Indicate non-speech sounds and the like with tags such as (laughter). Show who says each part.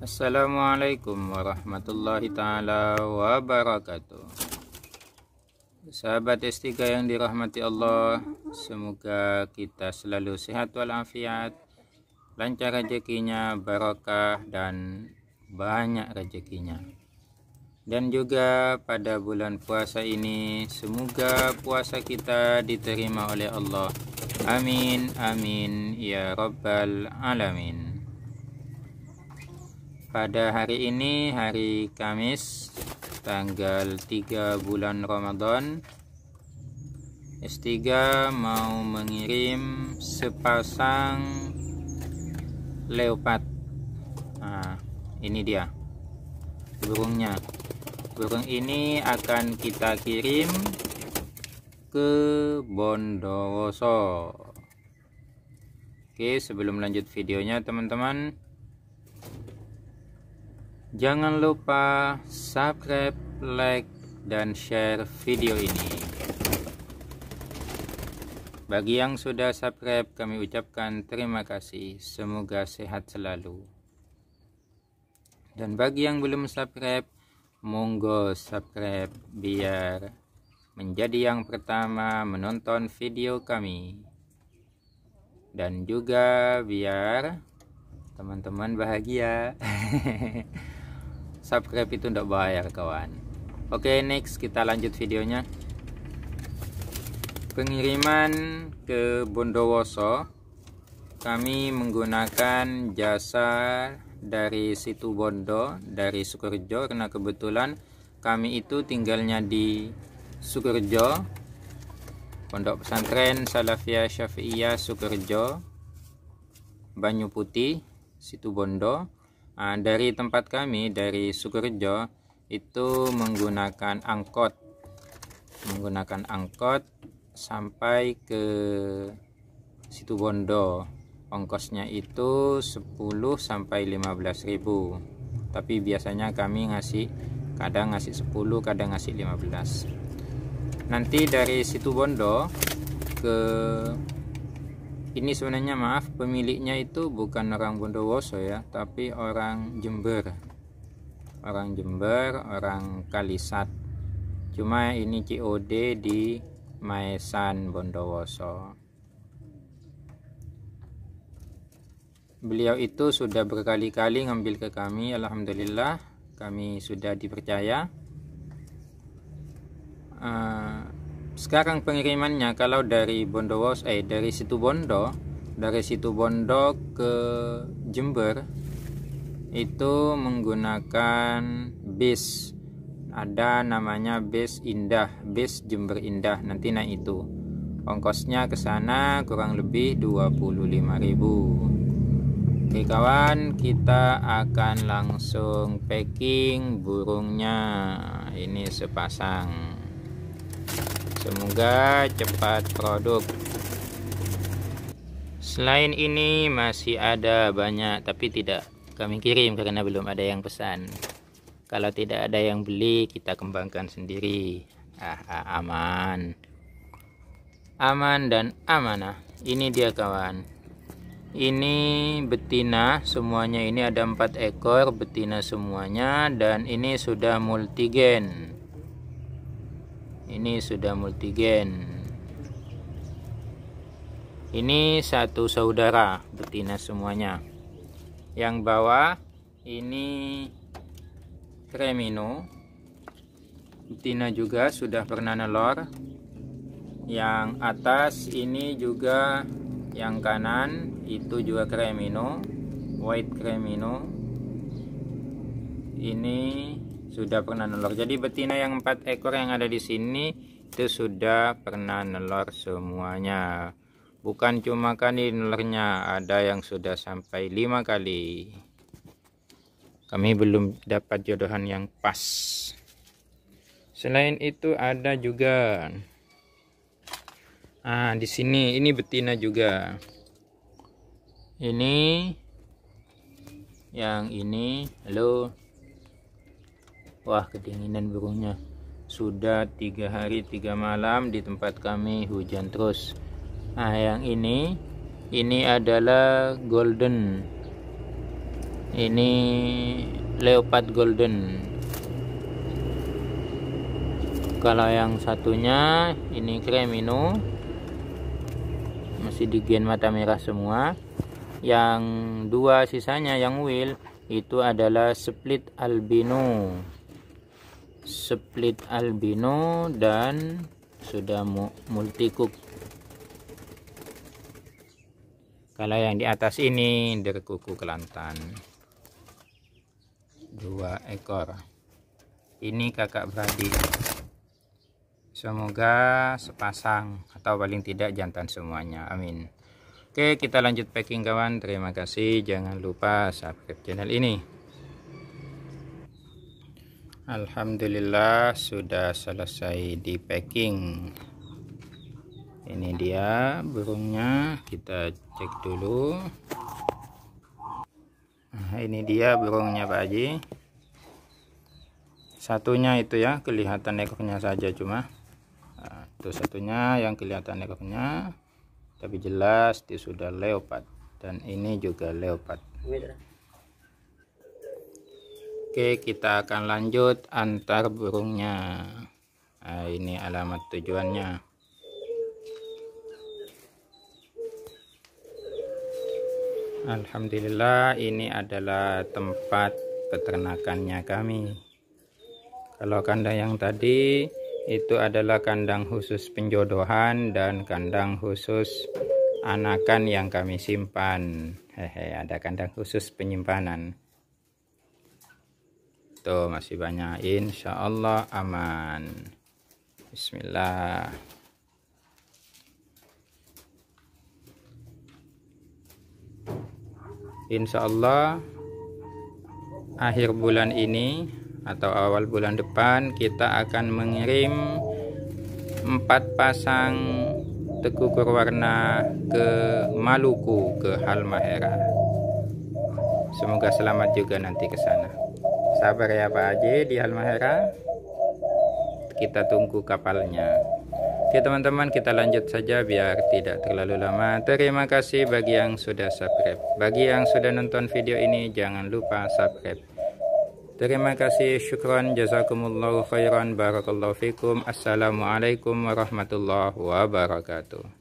Speaker 1: Assalamualaikum warahmatullahi taala wabarakatuh. Sahabat S3 yang dirahmati Allah, semoga kita selalu sehat walafiat, lancar rezekinya, barokah dan banyak rezekinya. Dan juga pada bulan puasa ini, semoga puasa kita diterima oleh Allah. Amin amin ya rabbal alamin pada hari ini hari Kamis tanggal 3 bulan Ramadan S3 mau mengirim sepasang leopard nah, ini dia burungnya burung ini akan kita kirim ke Bondowoso oke sebelum lanjut videonya teman-teman Jangan lupa subscribe, like, dan share video ini. Bagi yang sudah subscribe, kami ucapkan terima kasih. Semoga sehat selalu. Dan bagi yang belum subscribe, monggo subscribe biar menjadi yang pertama menonton video kami. Dan juga biar teman-teman bahagia. (laughs) subscribe itu tidak bayar kawan oke okay, next kita lanjut videonya pengiriman ke Bondowoso kami menggunakan jasa dari situ Bondo dari Sukerjo karena kebetulan kami itu tinggalnya di Sukerjo Pondok Pesantren Salafiyah Syafi'iyah Sukerjo Banyu Putih Situ Bondo Nah, dari tempat kami dari Sukorejo itu menggunakan angkot menggunakan angkot sampai ke situ Bondo ongkosnya itu 10 sampai 15 ribu. tapi biasanya kami ngasih kadang ngasih 10 kadang ngasih 15 nanti dari situ Bondo ke ini sebenarnya maaf pemiliknya itu bukan orang Bondowoso ya tapi orang Jember orang Jember orang Kalisat cuma ini COD di Maesan Bondowoso beliau itu sudah berkali-kali ngambil ke kami Alhamdulillah kami sudah dipercaya ah, sekarang pengirimannya kalau dari Bondowos eh dari situ Bondo dari situ Bondo ke Jember itu menggunakan bis ada namanya bis Indah, bis Jember Indah nanti naik itu. Ongkosnya ke sana kurang lebih 25.000. Oke kawan, kita akan langsung packing burungnya. Ini sepasang semoga cepat produk selain ini masih ada banyak tapi tidak kami kirim karena belum ada yang pesan kalau tidak ada yang beli kita kembangkan sendiri ah, ah aman aman dan amanah ini dia kawan ini betina semuanya ini ada empat ekor betina semuanya dan ini sudah multigen ini sudah multigen ini satu saudara betina semuanya yang bawah ini cremino betina juga sudah pernah nelor yang atas ini juga yang kanan itu juga cremino white cremino ini sudah pernah nelor jadi betina yang empat ekor yang ada di sini itu sudah pernah nelor semuanya bukan cuma kali nelornya ada yang sudah sampai lima kali kami belum dapat jodohan yang pas selain itu ada juga ah di sini ini betina juga ini yang ini halo Wah kedinginan burungnya Sudah tiga hari tiga malam di tempat kami hujan terus Nah yang ini Ini adalah golden Ini leopard golden Kalau yang satunya Ini kremino Masih di gen mata merah semua Yang dua sisanya yang wheel Itu adalah split albino split albino dan sudah multi cook kalau yang di atas ini kuku kelantan dua ekor ini kakak beradik semoga sepasang atau paling tidak jantan semuanya amin oke kita lanjut packing kawan terima kasih jangan lupa subscribe channel ini Alhamdulillah sudah selesai di packing ini dia burungnya kita cek dulu nah, ini dia burungnya Pak Haji satunya itu ya kelihatan ekornya saja cuma nah, itu satunya yang kelihatan ekornya tapi jelas dia sudah leopard dan ini juga leopard Oke kita akan lanjut antar burungnya nah, ini alamat tujuannya Alhamdulillah ini adalah tempat peternakannya kami kalau kandang yang tadi itu adalah kandang khusus penjodohan dan kandang khusus anakan yang kami simpan hehe ada kandang khusus penyimpanan gitu masih banyak insya Allah aman Bismillah Insya Allah akhir bulan ini atau awal bulan depan kita akan mengirim empat pasang tekukur warna ke Maluku ke Halmahera semoga selamat juga nanti ke sana sabar ya Pak Aji di Halmahera kita tunggu kapalnya oke teman-teman kita lanjut saja biar tidak terlalu lama terima kasih bagi yang sudah subscribe bagi yang sudah nonton video ini jangan lupa subscribe terima kasih syukron jazakumullahu khairan barakallahu fikum assalamualaikum warahmatullahi wabarakatuh